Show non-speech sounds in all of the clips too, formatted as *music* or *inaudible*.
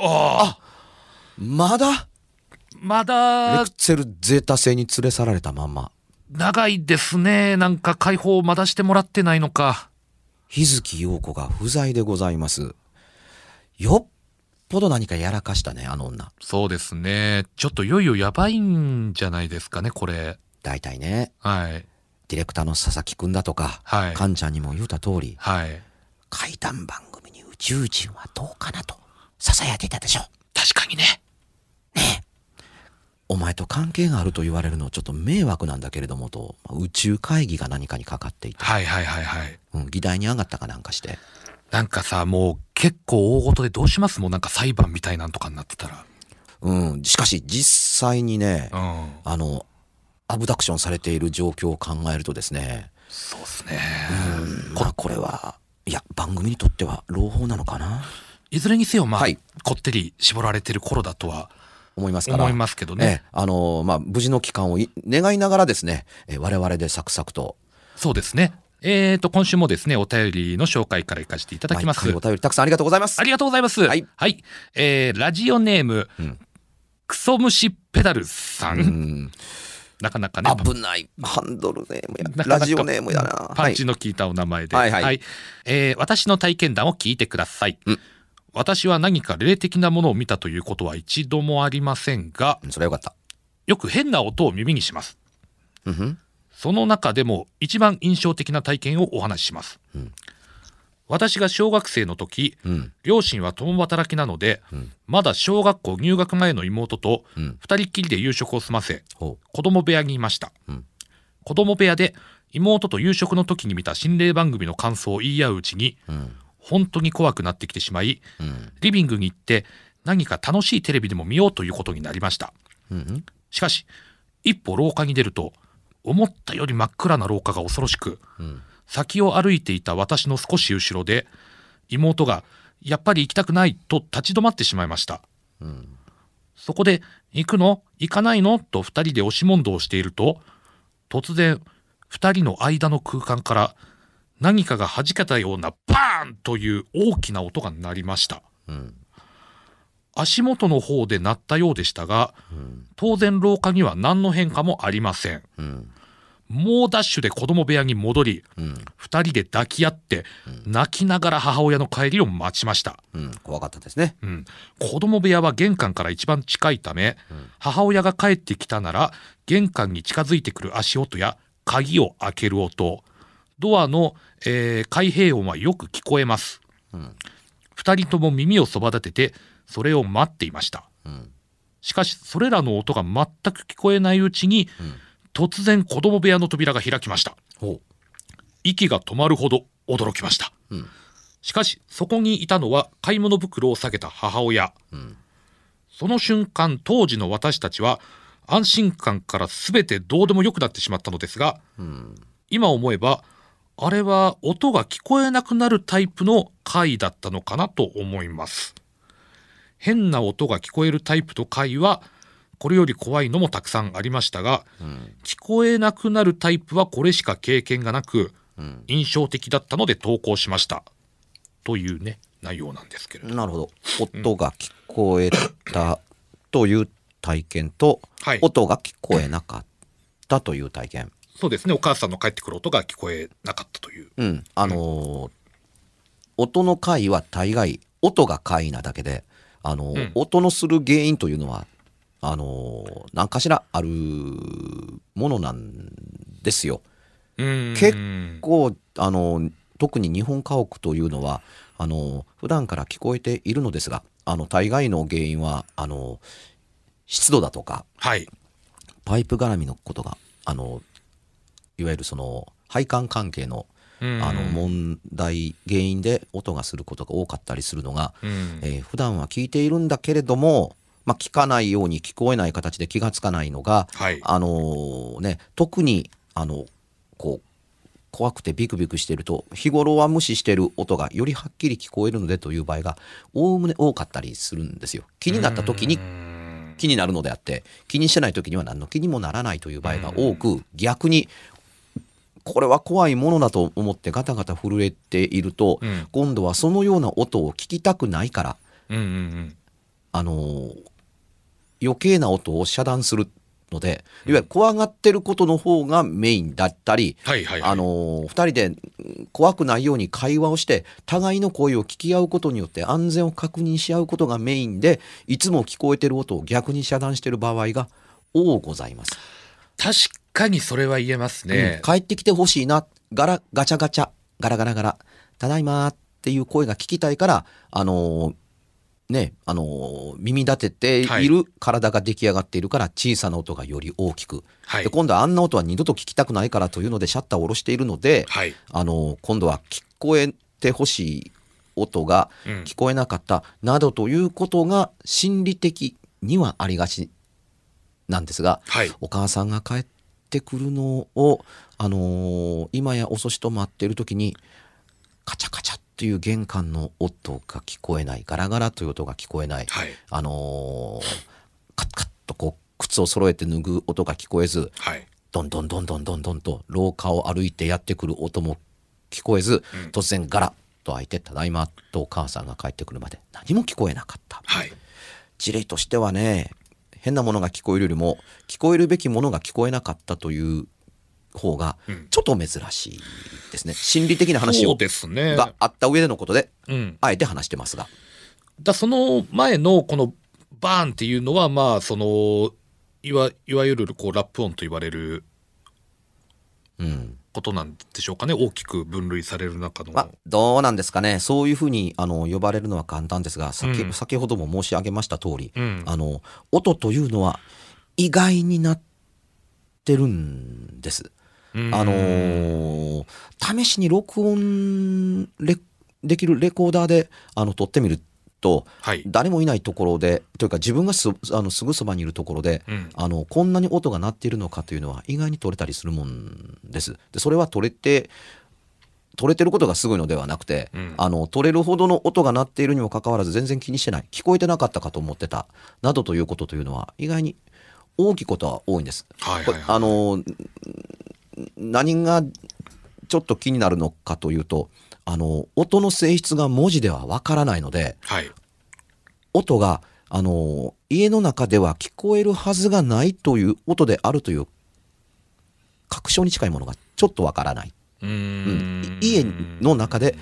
あまだまだレクツェルゼータ星に連れ去られたまま長いですねなんか解放をまだしてもらってないのか日月陽子が不在でございますよっぽど何かやらかしたねあの女そうですねちょっといよいよやばいんじゃないですかねこれ大体ねはいディレクターの佐々木くんだとか、はい、かんちゃんにも言うた通り、はい、怪談番組に宇宙人はどうかなと囁いていたでしょう。確かにね。ねえ。お前と関係があると言われるのはちょっと迷惑なんだけれどもと、宇宙会議が何かにかかっていて。はいはいはいはい。うん、議題に上がったかなんかして。なんかさ、もう結構大ごとでどうしますもんなんか裁判みたいなんとかになってたら。うん、しかし実際にね、うん、あの、アブダクションされている状況を考えるとですね。そうっすね。うん、まあこれは、いや、番組にとっては朗報なのかな。いずれにせよ、まあ、はい、こってり絞られてる頃だとは思いますから思いますけどね、えあのー、まあ、無事の期間を願いながらですね、えー、我々でサクサクとそうですねえーと、今週もですね、お便りの紹介からいかせていただきます。お便りたくさんありがとうございます。ありがとうございます。はい。はい、えー、ラジオネーム、うん、クソ虫ペダルさん。うんなかなかね。危ない。ハンドルネームや。なかなかラジオネームやな。パンチの効いたお名前で。はい、はいはい、えー、私の体験談を聞いてください。うん私は何か霊的なものを見たということは一度もありませんがそれはよかったよく変な音を耳にしますうんんその中でも一番印象的な体験をお話しします、うん私が小学生の時、うん両親は共働きなので、うんまだ小学校入学前の妹と二人っきりで夕食を済ませほ子供部屋にいました、うん子供部屋で妹と夕食の時に見た心霊番組の感想を言い合ううちにうん本当に怖くなってきてしまい、うん、リビングに行って何か楽しいテレビでも見ようということになりました、うん、しかし一歩廊下に出ると思ったより真っ暗な廊下が恐ろしく、うん、先を歩いていた私の少し後ろで妹が「やっぱり行きたくない」と立ち止まってしまいました、そこで「行くの行かないの?」と2人で押し問答をしていると突然2人の間の空間から「何かが弾けたようなバーンという大きな音が鳴りました、うん、足元の方で鳴ったようでしたが、うん、当然廊下には何の変化もありません、うん、猛ダッシュで子供部屋に戻り、うん、2人で抱き合って、泣きながら母親の帰りを待ちました、怖かったですね、うん、子供部屋は玄関から一番近いため、母親が帰ってきたなら玄関に近づいてくる足音や鍵を開ける音ドアの、えー、開閉音はよく聞こえます、うん、2人とも耳をそば立ててそれを待っていました、うん、しかしそれらの音が全く聞こえないうちに、うん、突然子供部屋の扉が開きました息が止まるほど驚きました、しかしそこにいたのは買い物袋を下げた母親、その瞬間当時の私たちは安心感から全てどうでもよくなってしまったのですが、今思えばあれは音が聞こえなくなるタイプの回だったのかなと思います。変な音が聞こえるタイプと回はこれより怖いのもたくさんありましたが、うん、聞こえなくなるタイプはこれしか経験がなく、うん、印象的だったので投稿しましたというね内容なんですけれどなるほど音が聞こえたという体験と、うん、音が聞こえなかったという体験、そうですねお母さんの帰ってくる音が聞こえなかったという、うん、あのーうん、音の回は大概音が回なだけで、あのーうん、音のする原因というのはあのー、何かしらあるものなんですよ。結構、あのー、特に日本家屋というのはあのー、普段から聞こえているのですがあの大概の原因はあのー、湿度だとか、はい、パイプ絡みのことがあのいわゆるその配管関係のあの問題原因で音がすることが多かったりするのが、うん、えー、普段は聞いているんだけれども、まあ、聞かないように聞こえない形で気がつかないのが、はい、あのー、ね、特にあのこう怖くてビクビクしてると日頃は無視してる音がよりはっきり聞こえるのでという場合がおおむね多かったりするんですよ。気になった時に気になるのであって気にしてない時には何の気にもならないという場合が多く逆にこれは怖いものだと思ってガタガタ震えていると、うん、今度はそのような音を聞きたくないから、うんうんうん、あの余計な音を遮断するので、いわゆる怖がってることの方がメインだったり、うんはいはいはい、あの2人で怖くないように会話をして互いの声を聞き合うことによって安全を確認し合うことがメインでいつも聞こえてる音を逆に遮断してる場合が多ございます。確かにそれは言えますね。うん、帰ってきてほしいな。ガラ、ガチャガチャ、ガラガラガラ、ただいまっていう声が聞きたいから、あのーね、あのー、耳立てている体が出来上がっているから小さな音がより大きく、はい、で今度はあんな音は二度と聞きたくないからというのでシャッターを下ろしているので、はい、あのー、今度は聞こえてほしい音が聞こえなかったなどということが心理的にはありがちなんですが、はい、お母さんが帰ってってくるのを、あのー、今や遅しと待っている時にカチャカチャっていう玄関の音が聞こえないガラガラという音が聞こえない、はい、あのー、カッカッとこう靴を揃えて脱ぐ音が聞こえず、はい、どんどんどんどんどんどんと廊下を歩いてやってくる音も聞こえず、うん、突然ガラッと開いて「ただいま」とお母さんが帰ってくるまで何も聞こえなかった。はい、事例としてはね変なものが聞こえるよりも聞こえるべきものが聞こえなかったという方がちょっと珍しいですね、うん、心理的な話を、ね、があった上でのことで、うん、あえて話してますが。だその前のこのバーンっていうのはまあそのいわいわゆるこうラップ音と言われる、うん、ことなんでしょうかね大きく分類される中の、まあ、どうなんですかねそういうふうにあの呼ばれるのは簡単ですが先うん、先ほども申し上げました通り、うん、あの音というのは意外になってるんです。あのー、試しに録音できるレコーダーであの撮ってみると、はい、誰もいないところでというか自分がすあのすぐそばにいるところで、うん、あのこんなに音が鳴っているのかというのは意外に取れたりするもんです。でそれは取れて取れてることがすごいのではなくて、うん、あの取れるほどの音が鳴っているにもかかわらず全然気にしてない聞こえてなかったかと思ってたなどということというのは意外に大きいことは多いんです。はいはいはい、あの何がちょっと気になるのかというとあの音の性質が文字ではわからないので、はい、音があの家の中では聞こえるはずがないという音であるという確証に近いものがちょっとわからない。うん、うん、家の中で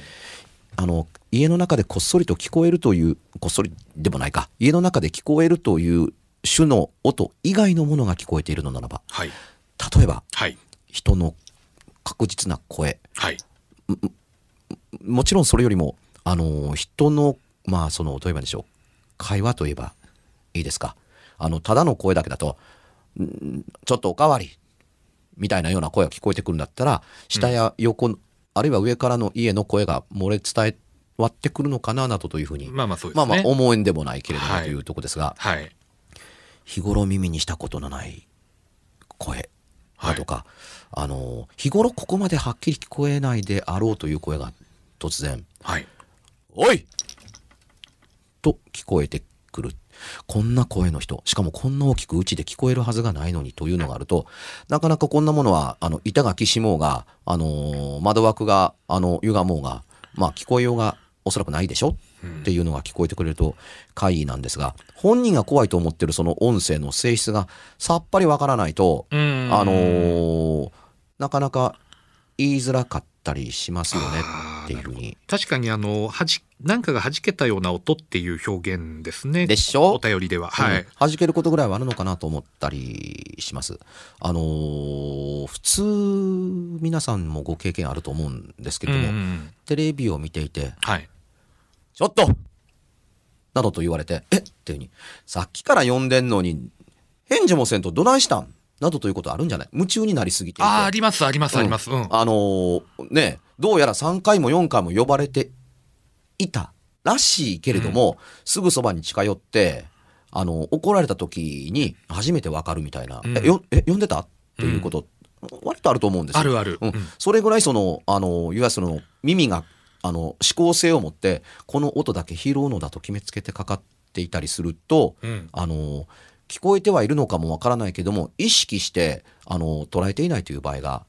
あの家の中でこっそりと聞こえるというこっそりでもないか家の中で聞こえるという種の音以外のものが聞こえているのならば、はい、例えば、はい、人の確実な声、はい、もちろんそれよりも、あの、人の、まあ、その、例えばでしょう。会話といえばいいですか。あの、ただの声だけだと、ちょっとおかわり、みたいなような声が聞こえてくるんだったら、下や横、うん、あるいは上からの家の声が漏れ伝え割ってくるのかななどというふうに、まあまあそうですね。まあまあ、思えんでもないけれどもというとこですが、はい、日頃耳にしたことのない声だとか、はい、あの、日頃ここまではっきり聞こえないであろうという声が突然、はい、おいと聞こえてくる。こんな声の人、しかもこんな大きくうちで聞こえるはずがないのにというのがあると、なかなかこんなものは、あの、板垣しもうが、あのー、窓枠が、あの、歪もうが、まあ、聞こえようがおそらくないでしょっていうのが聞こえてくれると怪異なんですが、本人が怖いと思ってるその音声の性質がさっぱりわからないと、あのー、なかなか言いづらかったりしますよねっていうふうに確かにあのはじなんかが弾けたような音っていう表現ですねでしょお便りでは、はい、弾けることぐらいはあるのかなと思ったりしますあのー、普通皆さんもご経験あると思うんですけども、うんテレビを見ていて「はい、ちょっと!」などと言われて「えっ?」っていうふうに「さっきから呼んでんのに返事もせんとどないしたん?」などということあるんじゃない夢中になりすぎててああ、あります、あります、あります。うん。あのーねどうやら3回も4回も呼ばれていたらしいけれども、すぐそばに近寄ってあの怒られた時に初めてわかるみたいな「うんえよえ呼んでた?」っていうこと、割とあると思うんですよ。あるある。うんうんそれぐらいそのあのいわゆるその耳があの指向性を持ってこの音だけ拾うのだと決めつけてかかっていたりすると、うんあの聞こえてはいるのかもわからないけども、意識して、あの、捉えていないという場合が、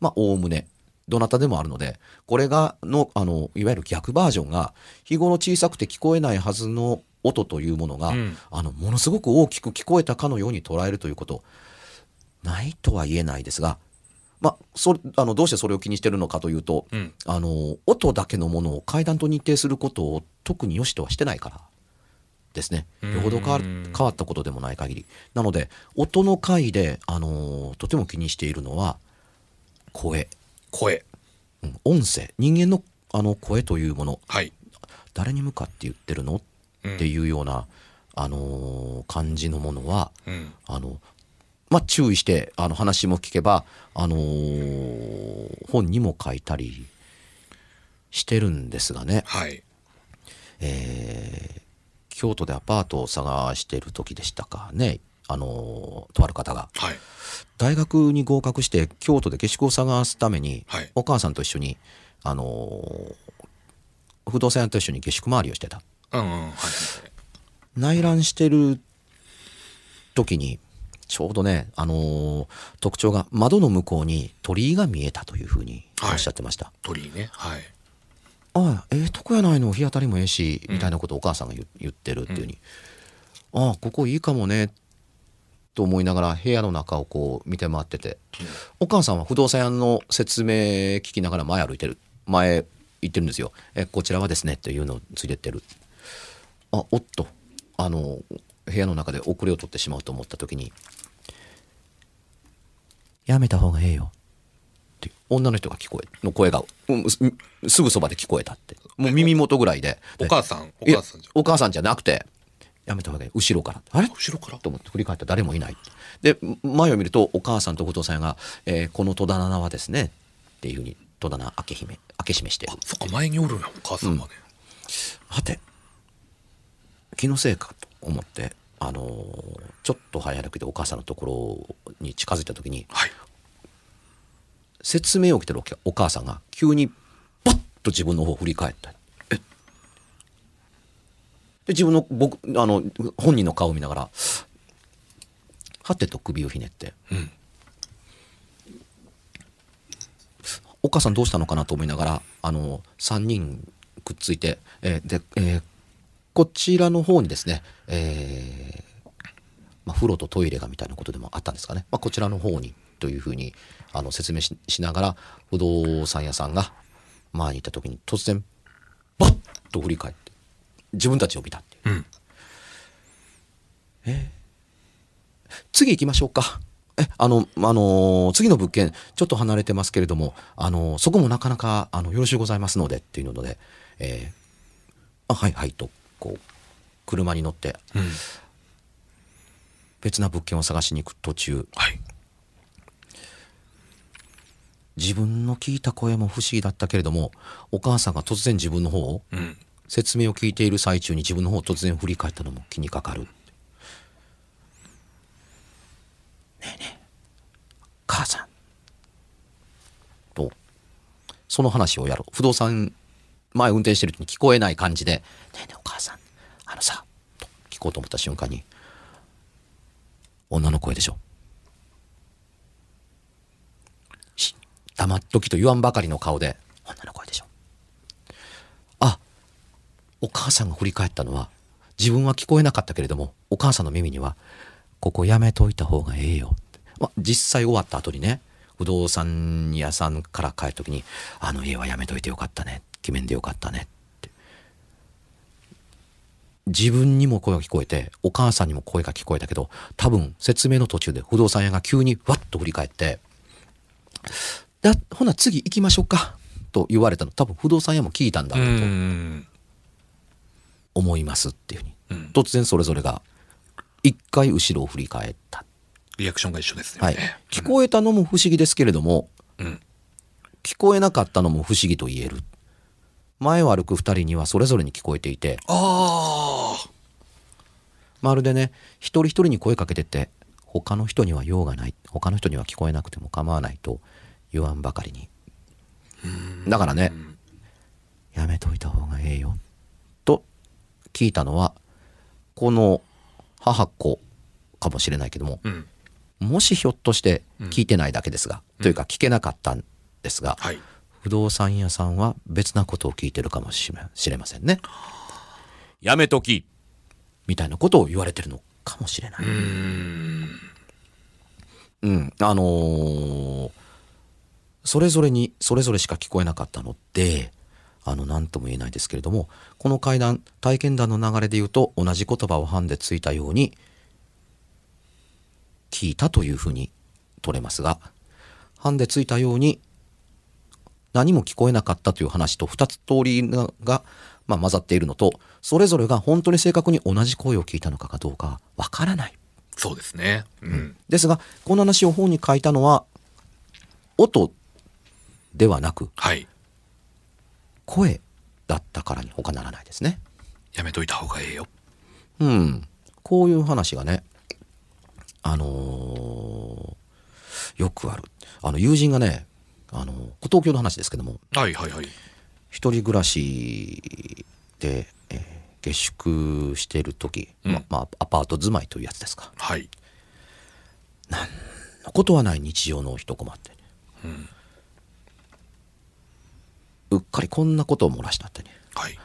まあ、おおむね、どなたでもあるので、これが、の、あの、いわゆる逆バージョンが、日頃小さくて聞こえないはずの音というものが、うん、あの、ものすごく大きく聞こえたかのように捉えるということ、ないとは言えないですが、まあ、そあのどうしてそれを気にしてるのかというと、うん、あの音だけのものを階段と認定することを特によしとはしてないからですね。よほど変わ変わったことでもない限り。なので、音の回で、あのー、とても気にしているのは、声。声。うん、音声。人間のあの声というもの。はい、誰に向かって言ってるのっていうような、うん、あのー、感じのものは、うん、あの、まあ、注意して、あの、話も聞けば、あのー、本にも書いたりしてるんですがね。はい。えー京都でアパートを探してる時でしたかねあのとある方が、はい、大学に合格して京都で下宿を探すために、はい、お母さんと一緒に、あの不動産屋と一緒に下宿回りをしてた、うんうんはい、内覧してる時にちょうどね、あの特徴が窓の向こうに鳥居が見えたというふうにおっしゃってました、鳥居ねはいああええー、とこやないの日当たりもええし、みたいなことをお母さんが言ってるっていうふうに、うん、ああここいいかもねと思いながら部屋の中をこう見て回ってて、うん、お母さんは不動産屋の説明聞きながら前歩いてる前行ってるんですよ「えこちらはですね」っていうのをついてってるあおっとあの部屋の中で遅れを取ってしまうと思った時に「やめた方がええよ」女の人が聞こえの声が、すぐそばで聞こえたってもう耳元ぐらいでお母さんお母さんじゃお母さんじゃなくてやめた方がいい後ろからあれ後ろからと思って振り返ったら誰もいないで前を見るとお母さんと後藤さんが、えー、この戸棚はですねっていうふうに戸棚開け姫開け示してあそっか前におるなお母さんまで、うん、はて気のせいかと思ってあのー、ちょっと早歩きでお母さんのところに近づいた時に、はい、説明を受けてるお母さんが急にパッと自分の方を振り返ったえで自分の僕あの本人の顔を見ながらはてと首をひねって、うん、お母さんどうしたのかなと思いながらあの3人くっついて、えで、えー、こちらの方にですね、えーまあ、風呂とトイレがみたいなことでもあったんですかね、まあ、こちらの方にというふうにあの説明しながら不動産屋さんが前にいた時に突然バッと振り返って自分たちを見たっていう、うん、え次行きましょうかえあの、あの次の物件ちょっと離れてますけれども、あのそこもなかなかあのよろしゅうございますのでっていうので、えー、あはいはいとこう車に乗って、うん、別な物件を探しに行く途中、はい、自分の聞いた声も不思議だったけれどもお母さんが突然自分の方を、うん、説明を聞いている最中に自分の方を突然振り返ったのも気にかかる。ねえねえ母さんとその話をやろう不動産前運転してる時に聞こえない感じで「ねえねえお母さんあのさ」と聞こうと思った瞬間に女の声でしょ黙っときと言わんばかりの顔で、女の声でしょ。あ、お母さんが振り返ったのは、自分は聞こえなかったけれども、お母さんの耳には、ここやめといた方がええよって。ま実際終わった後にね、不動産屋さんから帰る時に、あの家はやめといてよかったね。決めんでよかったね。って。自分にも声が聞こえて、お母さんにも声が聞こえたけど、多分説明の途中で不動産屋が急にわっと振り返って、だほな次行きましょうかと言われたの多分不動産屋も聞いたんだろうと思いますっていうふうに、うん、突然それぞれが一回後ろを振り返ったリアクションが一緒ですね、はい、聞こえたのも不思議ですけれども、うん、聞こえなかったのも不思議と言える前を歩く2人にはそれぞれに聞こえていてまるでね一人一人に声かけてて他の人には用がない他の人には聞こえなくても構わないと言わんばかりに。だからね、やめといた方がええよ。と聞いたのは、この母子かもしれないけども、うん、もしひょっとして聞いてないだけですが、うん、というか聞けなかったんですが、はい、不動産屋さんは別なことを聞いてるかもしれませんね。やめときみたいなことを言われてるのかもしれない。うんうんあのーそれぞれにそれぞれしか聞こえなかったので、あの、何とも言えないですけれども、この会談、体験談の流れで言うと、同じ言葉をハンでついたように、聞いたというふうに取れますが、ハンデついたように、何も聞こえなかったという話と2つ通りが、まあ、混ざっているのと、それぞれが本当に正確に同じ声を聞いたのかかどうかわからない。そうですね。うん。ですが、この話を本に書いたのは、音ではなく、はい、声だったからに他ならないですね。やめといた方がええよ。うん、こういう話がね、あのー、よくある。あの友人がね、あの東京の話ですけども、はいはいはい、一人暮らしで、えー、下宿してる時、うん、ままあアパート住まいというやつですか。はい。なんのことはない日常の一コマって、うん。うっかりこんなことを漏らしたってね。はい。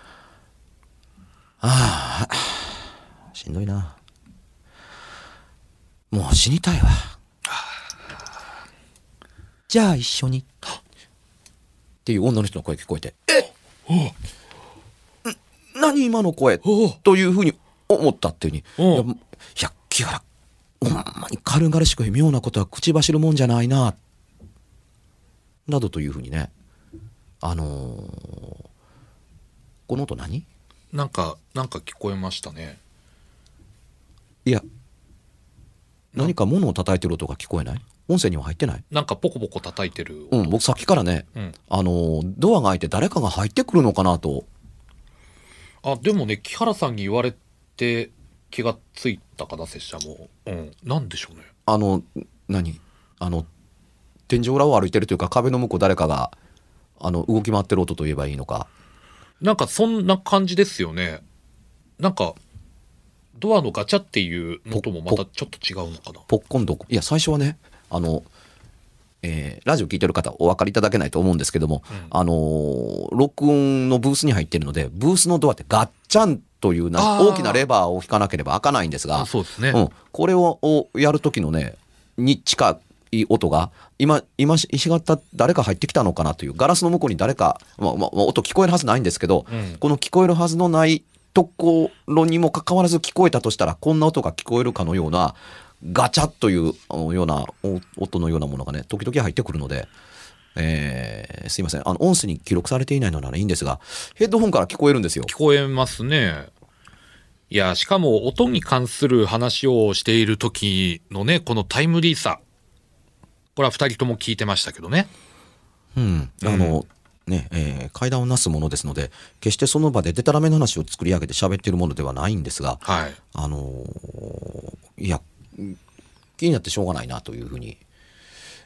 ああ、しんどいな。もう死にたいわ。じゃあ一緒に。っていう女の人の声聞こえて、え何今の声というふうに思ったっていうふうに。いや、木原、ほんまに軽々しく妙なことは口走るもんじゃないな。などというふうにね。あのー、この音何なんかなんか聞こえましたねいや何か物を叩いてる音が聞こえない音声には入ってないなんかポコポコ叩いてるうん僕さっきからね、うん、あのー、ドアが開いて誰かが入ってくるのかなとあでもね木原さんに言われて気がついたかな拙者もうん何でしょうねあの何あの天井裏を歩いてるというか壁の向こう誰かがあの動き回ってる音といえばいいのかなんかそんな感じですよねなんかドアのガチャっていう音もまたちょっと違うのかなポッコンドいや最初はねあのえー、ラジオ聞いてる方お分かりいただけないと思うんですけども、うん、あの録音のブースに入ってるのでブースのドアってガッチャンというな大きなレバーを引かなければ開かないんですがそうですね、うん、これをやる時のねに近い音が今今石形誰か入ってきたのかなというガラスの向こうに誰か、まあまあ、音聞こえるはずないんですけど、うん、この聞こえるはずのないところにもかかわらず聞こえたとしたらこんな音が聞こえるかのようなガチャッというような音のようなものがね時々入ってくるので。えー、すいませんあの音声に記録されていないのならいいんですがヘッドホンから聞こえるんですよ聞こえますねいやしかも音に関する話をしている時のねこのタイムリーさこれは2人とも聞いてましたけどね。うん、あの、うん、ねえー、階段をなすものですので決してその場ででたらめの話を作り上げて喋っているものではないんですが、はい、あのー、いや気になってしょうがないなというふうに、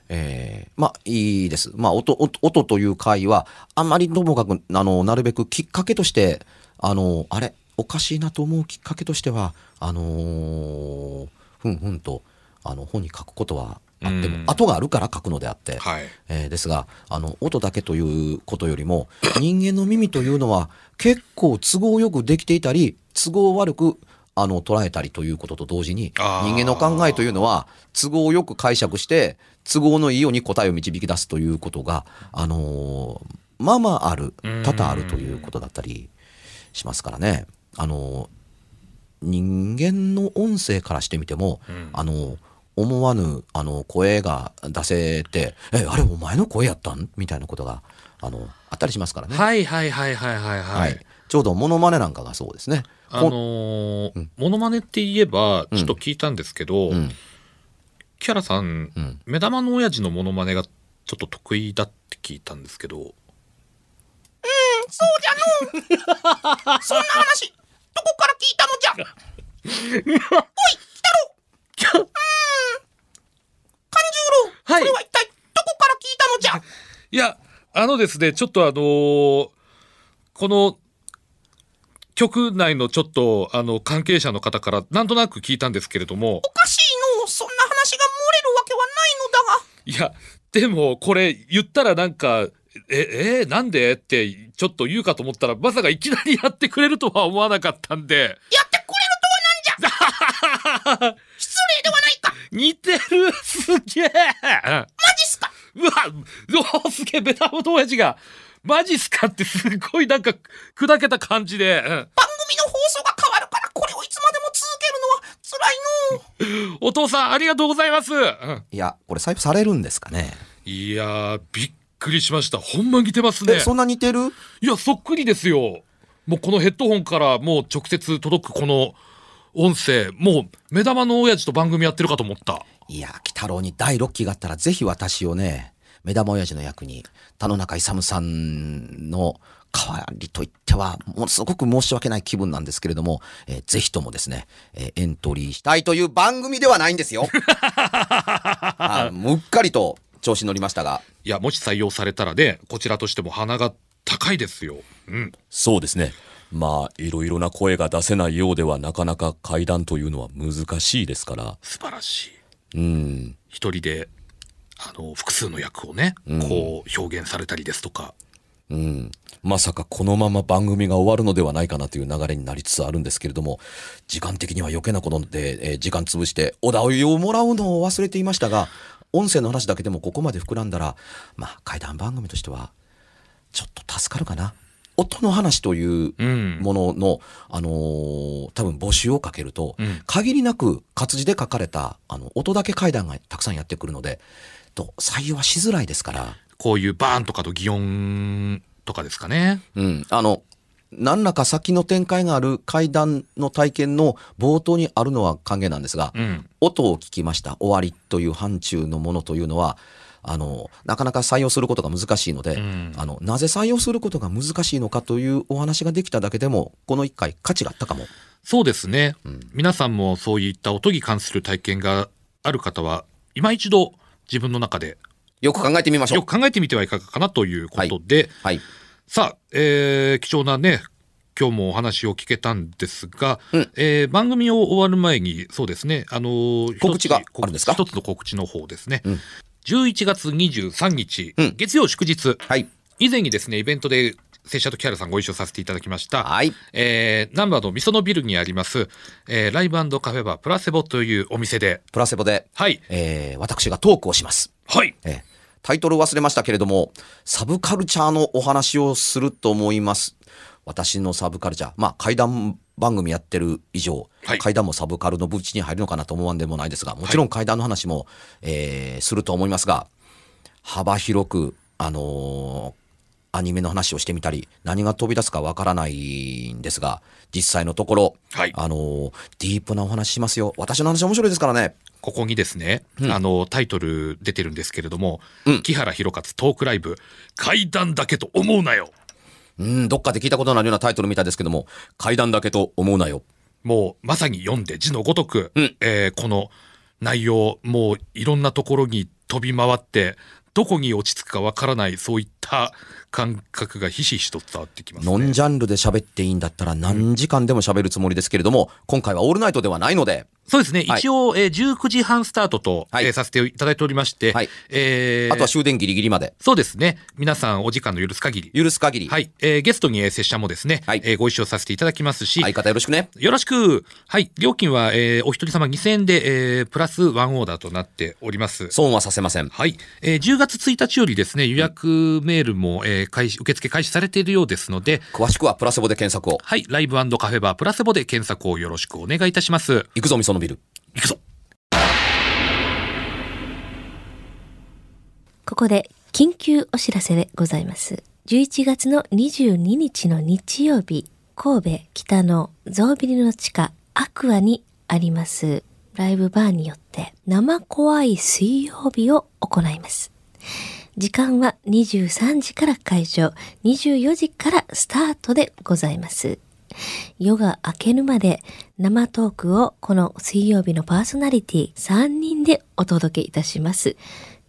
えー、まあいいです、まあ音、音音という回はあまりともかくあのなるべくきっかけとしてあのあれおかしいなと思うきっかけとしてはあのふんふんとあの本に書くことはあっても、後があるから書くのであって、はい、えー、ですがあの音だけということよりも *laughs* 人間の耳というのは結構都合よくできていたり都合悪くあの捉えたりということと同時に人間の考えというのは都合よく解釈して都合のいいように答えを導き出すということが、あのー、まあまあある多々あるということだったりしますからね。あのー、人間の音声からしてみても、うん、あのー思わぬあの声が出せて「えあれお前の声やったん?」みたいなことがあのあったりしますからね。はいはいはいはいはい、はい、はい。ちょうどものまねなんかがそうですね。あのものまねって言えばちょっと聞いたんですけど、うん、キャラさん、うん、目玉の親父のものまねがちょっと得意だって聞いたんですけど。うん、そうじゃの *laughs* そんな話どこから聞いたのじゃ。*laughs* おい、来たろ。*laughs* はい、これは一体どこから聞いたのじゃ *laughs* いや、あのですね、ちょっとあのー、この、局内のちょっと、あの、関係者の方からなんとなく聞いたんですけれども。おかしいのそんな話が漏れるわけはないのだが。いや、でも、これ、言ったらなんか、え、えー、なんでって、ちょっと言うかと思ったら、まさかいきなりやってくれるとは思わなかったんで。やってくれるとはなんじゃ *laughs* 失レではないか似てるすげえマジっすかうわおすげえベタボト親父がマジっすかってすごいなんか砕けた感じで、番組の放送が変わるからこれをいつまでも続けるのは辛いのお父さんありがとうございます、いやこれ細布されるんですかねいやびっくりしましたほんま似てますねそんな似てるいやそっくりですよもうこのヘッドホンからもう直接届くこの音声もう目玉の親父と番組やってるかと思ったいや鬼太郎に第6期があったらぜひ私をね目玉親父の役に田中勇さんの代わりといってはものすごく申し訳ない気分なんですけれども、えー、ぜひともですね、えー、エントリーしたいという番組ではないんですよ *laughs* うっかりと調子乗りましたがいやもし採用されたらねこちらとしても鼻が高いですよ、うん、そうですねまあ、いろいろな声が出せないようではなかなか怪談というのは難しいですから。素晴らしい。うん。一人で、あの、複数の役をね、うん、こう表現されたりですとか。うん。まさかこのまま番組が終わるのではないかなという流れになりつつあるんですけれども、時間的には余計なことで、えー、時間潰して、お題をもらうのを忘れていましたが、音声の話だけでもここまで膨らんだら、まあ、怪談番組としては、ちょっと助かるかな。音の話というものの、うん、あのー、多分募集をかけると、うん、限りなく活字で書かれた、あの、音だけ階段がたくさんやってくるので、と、採用はしづらいですから。こういうバーンとかと擬音とかですかね。うん。あの、何らか先の展開がある階段の体験の冒頭にあるのは歓迎なんですが、うん、音を聞きました終わりという範疇のものというのはあのなかなか採用することが難しいので、うん、あのなぜ採用することが難しいのかというお話ができただけでもこの1回価値があったかも。そうですね、うん、皆さんもそういった音に関する体験がある方は今一度自分の中でよく考えてみましょうよく考えてみてはいかがかなということで、はいはい、さあ、えー、貴重なね今日もお話を聞けたんですが、うん、えー、番組を終わる前にそうですねあのー、告知があるんですか一つの告知の方ですね、うん、11月23日、うん月曜祝日、はい。以前にですねイベントで拙者と木原さんご一緒させていただきました、はいえー、南のみそのビルにあります、えーライブカフェバープラセボというお店でプラセボで、はいえー私がトークをします。はいえータイトル忘れましたけれども、サブカルチャーのお話をすると思います。私のサブカルチャー、まあ、怪談番組やってる以上、はい、階段もサブカルのブチに入るのかなと思わんでもないですがもちろん階段の話も、はい、えー、すると思いますが幅広く、あのー、アニメの話をしてみたり何が飛び出すかわからないんですが実際のところ、はい、あのー、ディープなお話しますよ私の話面白いですからね。ここにですね、うん、あのタイトル出てるんですけれども、うん、木原博勝トークライブ「階段だけと思うなよ」うん、どっかで聞いたことのあるようなタイトルみたいですけども、階段だけと思うなよ。もうまさに読んで字のごとく、うん、えー、この内容、もういろんなところに飛び回って、どこに落ち着くかわからない、そういった感覚がひしひしと伝わってきます、ね、ノンジャンルで喋っていいんだったら何時間でも喋るつもりですけれども、うん、今回はオールナイトではないので。そうですね、はい、一応、えー、19時半スタートと、はい、えー、させていただいておりまして、はいえー、あとは終電ギリギリまで。そうですね、皆さんお時間の許す限り。許す限り。はい、えー、ゲストに、えー、拙者もですね、はいえー、ご一緒させていただきますし。相方よろしくね。よろしく。はい、料金は、えー、お一人様2000円で、えー、プラスワンオーダーとなっております。損はさせません。はい、えー、10月1日よりですね、予約メール、うんメールも、えー、開始受付開始されているようですので詳しくはプラセボで検索をはいライブカフェバープラセボで検索をよろしくお願いいたしますいくぞみそのビルいくぞここで緊急お知らせでございます11月の22日の日曜日神戸北のゾービルの地下アクアにありますライブバーによって生怖い水曜日を行います。時間は23時から会場、24時からスタートでございます。夜が明けるまで生トークをこの水曜日のパーソナリティ3人でお届けいたします。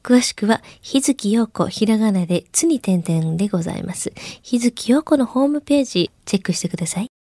詳しくは、日月陽子ひらがなでつに点々でございます。日月陽子のホームページチェックしてください。